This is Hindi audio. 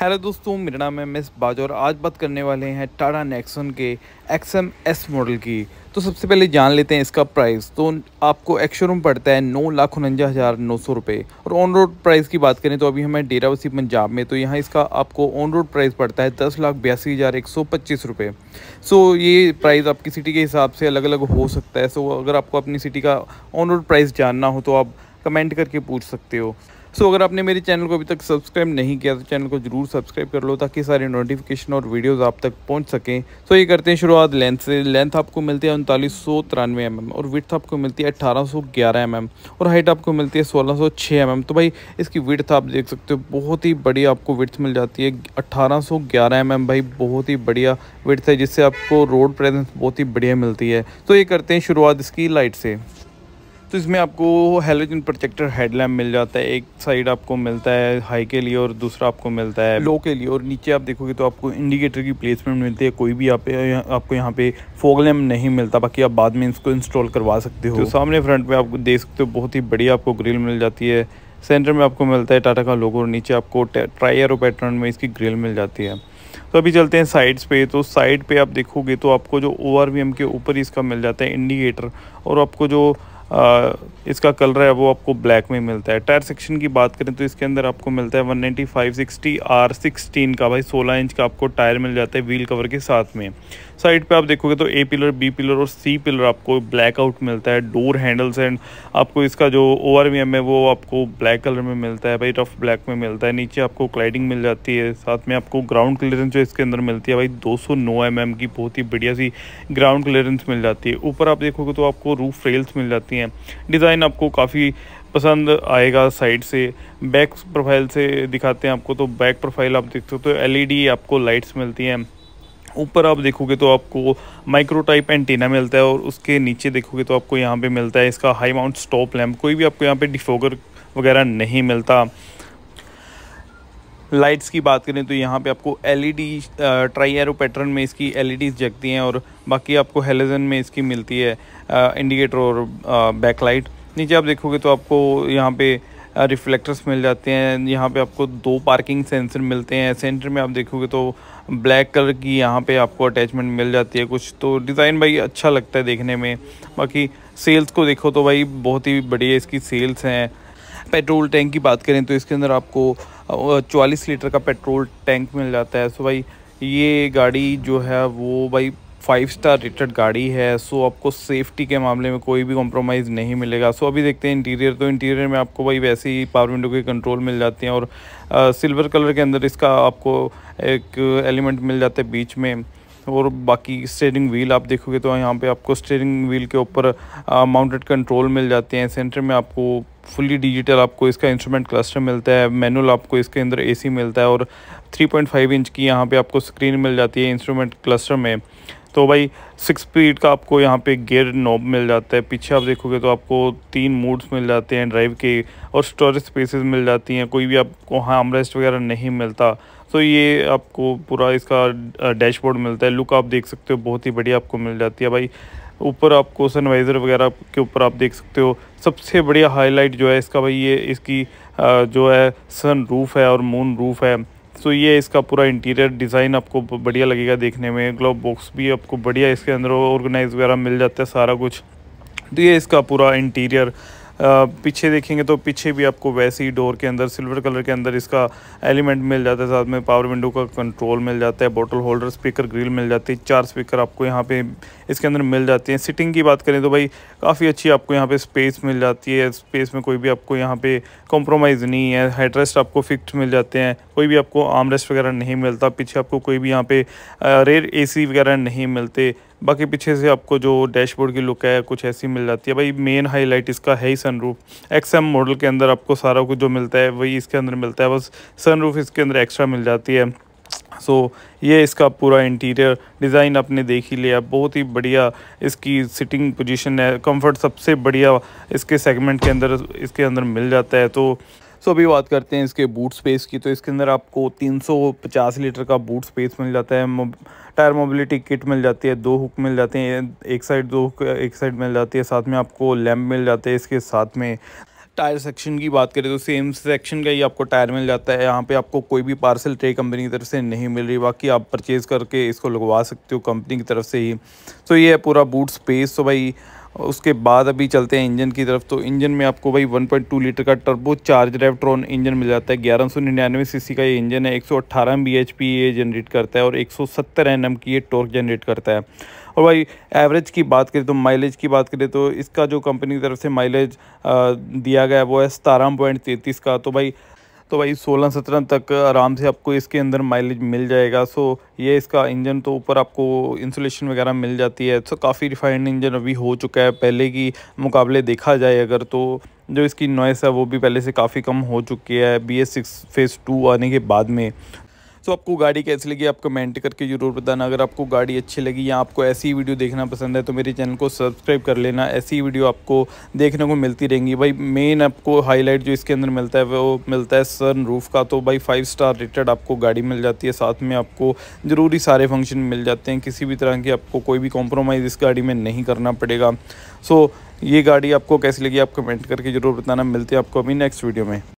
हेलो दोस्तों मेरा नाम है मिस बाज और आज बात करने वाले हैं टाटा नेक्सन के एक्सएम एस मॉडल की तो सबसे पहले जान लेते हैं इसका प्राइस तो आपको एक्शोरूम पड़ता है नौ लाख उनंजा हज़ार नौ सौ रुपये और ऑन रोड प्राइस की बात करें तो अभी हमें डेरावसी पंजाब में तो यहाँ इसका आपको ऑन रोड प्राइस पड़ता है दस लाख बयासी हज़ार एक सौ पच्चीस रुपये सो ये प्राइस आपकी सिटी के हिसाब से अलग अलग हो सकता है सो अगर आपको अपनी सिटी का ऑन रोड प्राइस जानना हो तो आप कमेंट करके पूछ सकते हो सो so, अगर आपने मेरे चैनल को अभी तक सब्सक्राइब नहीं किया तो चैनल को जरूर सब्सक्राइब कर लो ताकि सारे नोटिफिकेशन और वीडियोस आप तक पहुंच सकें सो so, ये करते हैं शुरुआत लेंथ से लेंथ आपको मिलती है उनतालीस सौ तिरानवे एम mm एम और विथ आपको मिलती है अट्ठारह सौ ग्यारह एम mm एम और हाइट आपको मिलती है सोलह सौ छः एम एम तो भाई इसकी विथ आप देख सकते हो बहुत ही बढ़िया आपको विथ मिल जाती है अट्ठारह सौ ग्यारह एम mm एम भाई बहुत ही बढ़िया विथ है जिससे आपको रोड प्रेजेंस बहुत ही बढ़िया मिलती है तो ये करते हैं शुरुआत इसकी लाइट से तो इसमें आपको हेलोजन प्रोजेक्टर हेडलैम्प मिल जाता है एक साइड आपको मिलता है हाई के लिए और दूसरा आपको मिलता है लो के लिए और नीचे आप देखोगे तो आपको इंडिकेटर की प्लेसमेंट मिलती है कोई भी आप आपको यहाँ पे फोग लैम्प नहीं मिलता बाकी आप बाद में इसको इंस्टॉल करवा सकते हो तो सामने फ्रंट में आपको देख सकते हो बहुत ही बढ़िया आपको ग्रिल मिल जाती है सेंटर में आपको मिलता है टाटा का लोगो और नीचे आपको ट्राइरो पैटर्न में इसकी ग्रिल मिल जाती है तो अभी चलते हैं साइड्स पे तो साइड पे आप देखोगे तो आपको जो ओ के ऊपर इसका मिल जाता है इंडिकेटर और आपको जो इसका कलर है वो आपको ब्लैक में मिलता है टायर सेक्शन की बात करें तो इसके अंदर आपको मिलता है one ninety five sixty R sixteen का भाई सोलह इंच का आपको टायर मिल जाता है व्हील कवर के साथ में साइड पे आप देखोगे तो ए पिलर बी पिलर और सी पिलर आपको ब्लैक आउट मिलता है डोर हैंडल्स एंड आपको इसका जो आर वी एम है वो आपको ब्लैक कलर में मिलता है भाई रफ ब्लैक में मिलता है नीचे आपको क्लाइडिंग मिल जाती है साथ में आपको ग्राउंड क्लियरेंस जो इसके अंदर मिलती है भाई दो सौ नौ एम एम की बहुत ही बढ़िया सी ग्राउंड क्लियरेंस मिल जाती है ऊपर आप देखोगे तो आपको रूफ रेल्स मिल जाती है सकती हैं डिज़ाइन आपको काफ़ी पसंद आएगा साइड से बैक प्रोफाइल से दिखाते हैं आपको तो बैक प्रोफाइल आप देख सकते हो तो एलईडी आपको लाइट्स मिलती हैं ऊपर आप देखोगे तो आपको माइक्रो टाइप एंटीना मिलता है और उसके नीचे देखोगे तो आपको यहाँ पे मिलता है इसका हाई माउंट स्टॉप लैम्प कोई भी आपको यहाँ पे डिफोगर वगैरह नहीं मिलता लाइट्स की बात करें तो यहाँ पे आपको LED e tri arrow pattern में इसकी डीज e जगती हैं और बाकी आपको हेलोजन में इसकी मिलती है इंडिकेटर और बैक लाइट नीचे आप देखोगे तो आपको यहाँ पे रिफ्लेक्टर्स मिल जाते हैं यहाँ पे आपको दो पार्किंग सेंसर मिलते हैं सेंटर में आप देखोगे तो ब्लैक कलर की यहाँ पे आपको अटैचमेंट मिल जाती है कुछ तो डिज़ाइन भाई अच्छा लगता है देखने में बाकी सेल्स को देखो तो भाई बहुत ही बढ़िया इसकी सेल्स हैं पेट्रोल टैंक की बात करें तो इसके अंदर आपको चवालीस लीटर का पेट्रोल टैंक मिल जाता है सो भाई ये गाड़ी जो है वो भाई फाइव स्टार रेटेड गाड़ी है सो आपको सेफ्टी के मामले में कोई भी कॉम्प्रोमाइज़ नहीं मिलेगा सो अभी देखते हैं इंटीरियर तो इंटीरियर में आपको भाई वैसे ही पावर विंडो के कंट्रोल मिल जाते हैं और सिल्वर कलर के अंदर इसका आपको एक एलिमेंट मिल जाता है बीच में और बाकी स्टेयरिंग व्हील आप देखोगे तो यहाँ पे आपको स्टेयरिंग व्हील के ऊपर माउंटेड कंट्रोल मिल जाते हैं सेंटर में आपको फुली डिजिटल आपको इसका इंस्ट्रूमेंट क्लस्टर मिलता है मैनुअल आपको इसके अंदर एसी मिलता है और 3.5 इंच की यहाँ पे आपको स्क्रीन मिल जाती है इंस्ट्रूमेंट क्लस्टर में तो भाई सिक्स स्पीड का आपको यहाँ पे गेयर नॉब मिल जाता है पीछे आप देखोगे तो आपको तीन मोड्स मिल जाते हैं ड्राइव के और स्टोरेज स्पेसेस मिल जाती हैं कोई भी आपको हाँ आमरेस्ट वगैरह नहीं मिलता तो ये आपको पूरा इसका डैशबोर्ड मिलता है लुक आप देख सकते हो बहुत ही बढ़िया आपको मिल जाती है भाई ऊपर आपको सनवाइज़र वगैरह के ऊपर आप देख सकते हो सबसे बढ़िया हाईलाइट जो है इसका भाई ये इसकी जो है सन रूफ़ है और मून रूफ़ है सो ये इसका पूरा इंटीरियर डिज़ाइन आपको बढ़िया लगेगा देखने में ग्लोव बॉक्स भी आपको बढ़िया इसके अंदर ऑर्गेनाइज वगैरह मिल जाता है सारा कुछ तो ये इसका पूरा इंटीरियर पीछे देखेंगे तो पीछे भी आपको वैसे ही डोर के अंदर सिल्वर कलर के अंदर इसका एलिमेंट मिल जाता है साथ में पावर विंडो का कंट्रोल मिल जाता है बॉटल होल्डर स्पीकर ग्रिल मिल जाती है चार स्पीकर आपको यहाँ पे इसके अंदर मिल जाते हैं सिटिंग की बात करें तो भाई काफ़ी अच्छी आपको यहाँ पे स्पेस मिल जाती है स्पेस में कोई भी आपको यहाँ पे कॉम्प्रोमाइज़ नहीं है हेडरेस्ट आपको फिक्स मिल जाते हैं कोई भी आपको आर्म रेस्ट वगैरह नहीं मिलता पीछे आपको कोई भी यहाँ पे रेयर एसी वगैरह नहीं मिलते बाकी पीछे से आपको जो डैशबोर्ड की लुक है कुछ ऐसी मिल जाती है भाई मेन हाईलाइट इसका है ही सनरूफ एक्सएम मॉडल के अंदर आपको सारा कुछ जो मिलता है वही इसके अंदर मिलता है बस सनरूफ इसके अंदर एक्स्ट्रा मिल जाती है सो so, ये इसका पूरा इंटीरियर डिज़ाइन आपने देख ही लिया बहुत ही बढ़िया इसकी सिटिंग पोजीशन है कंफर्ट सबसे बढ़िया इसके सेगमेंट के अंदर इसके अंदर मिल जाता है तो सो अभी बात करते हैं इसके बूट स्पेस की तो इसके अंदर आपको 350 लीटर का बूट स्पेस मिल जाता है टायर मोबिलिटी किट मिल जाती है दो हुक मिल जाते हैं एक साइड दो हुक एक साइड मिल जाती है साथ में आपको लैम्प मिल जाते हैं इसके साथ में टायर सेक्शन की बात करें तो सेम सेक्शन का ही आपको टायर मिल जाता है यहाँ पे आपको कोई भी पार्सल ट्रे कंपनी की तरफ से नहीं मिल रही बाकी आप परचेज़ करके इसको लगवा सकते हो कंपनी की तरफ से ही तो ये है पूरा बूट स्पेस तो भाई उसके बाद अभी चलते हैं इंजन की तरफ तो इंजन में आपको भाई 1.2 लीटर का टर्बो चार्ज रेवट्रॉन इंजन मिल जाता है ग्यारह सौ निन्यानवे सी का ये इंजन है 118 bhp ये जनरेट करता है और 170 एम की ये टॉर्क जनरेट करता है और भाई एवरेज की बात करें तो माइलेज की बात करें तो इसका जो कंपनी की तरफ से माइलेज दिया गया है वो है सतारह का तो भाई तो भाई 16-17 तक आराम से आपको इसके अंदर माइलेज मिल जाएगा सो ये इसका इंजन तो ऊपर आपको इंसुलेशन वगैरह मिल जाती है सो काफ़ी रिफाइंड इंजन अभी हो चुका है पहले की मुकाबले देखा जाए अगर तो जो इसकी नॉइस है वो भी पहले से काफ़ी कम हो चुकी है B S six phase two आने के बाद में सो तो आपको गाड़ी कैसी लगी आप कमेंट करके जरूर बताना अगर आपको गाड़ी अच्छी लगी या आपको ऐसी वीडियो देखना पसंद है तो मेरे चैनल को सब्सक्राइब कर लेना ऐसी वीडियो आपको देखने को मिलती रहेंगी भाई मेन आपको हाईलाइट जो इसके अंदर मिलता है वो मिलता है सन रूफ का तो भाई फाइव स्टार रेटेड आपको गाड़ी मिल जाती है साथ में आपको ज़रूरी सारे फंक्शन मिल जाते हैं किसी भी तरह की आपको कोई भी कॉम्प्रोमाइज़ इस गाड़ी में नहीं करना पड़ेगा सो so, ये गाड़ी आपको कैसी लगी आप कमेंट करके ज़रूर बताना मिलते हैं आपको अभी नेक्स्ट वीडियो में